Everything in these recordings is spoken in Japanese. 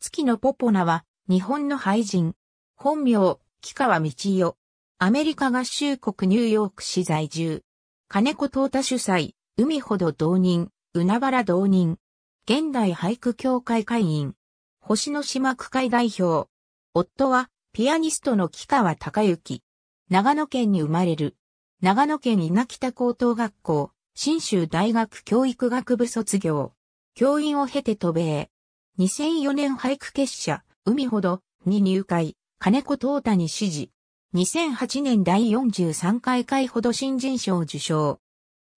月のポポナは、日本の俳人。本名、木川道代。アメリカ合衆国ニューヨーク市在住。金子東太主催、海ほど同人、海原同人。現代俳句協会会員。星の島区会代表。夫は、ピアニストの木川隆之。長野県に生まれる。長野県稲北高等学校、新州大学教育学部卒業。教員を経て渡米。2004年俳句結社、海ほどに入会、金子東谷支持。2008年第43回会ほど新人賞受賞。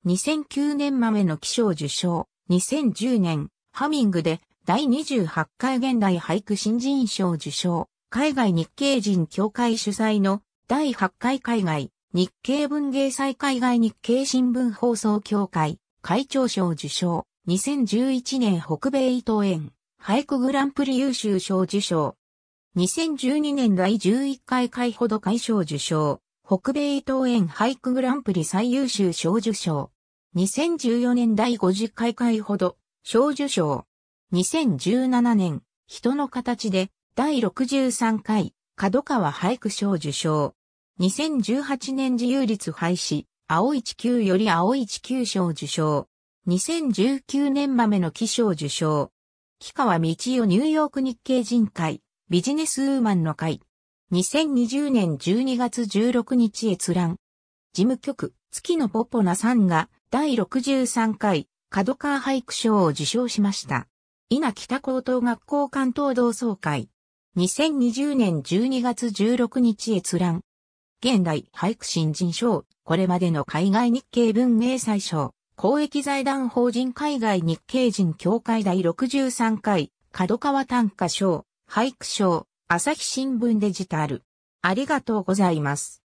2009年豆の気象受賞。2010年、ハミングで第28回現代俳句新人賞受賞。海外日系人協会主催の第8回海外日系文芸祭海外日系新聞放送協会会長賞受賞。2011年北米伊藤園俳句グランプリ優秀賞受賞。2012年第11回回ほど会賞受賞。北米伊藤園俳句グランプリ最優秀賞受賞。2014年第50回回ほど賞受賞。2017年、人の形で第63回角川俳句賞受賞。2018年自由率廃止、青一球より青一球賞受賞。2019年豆の木賞受賞。木川道夫ニューヨーク日系人会、ビジネスウーマンの会。2020年12月16日閲覧。事務局、月のポポナさんが第63回、角川俳句賞を受賞しました。稲北高等学校関東同窓会。2020年12月16日閲覧。現代俳句新人賞、これまでの海外日系文明祭賞。公益財団法人海外日系人協会第63回、角川短歌賞、俳句賞、朝日新聞デジタル。ありがとうございます。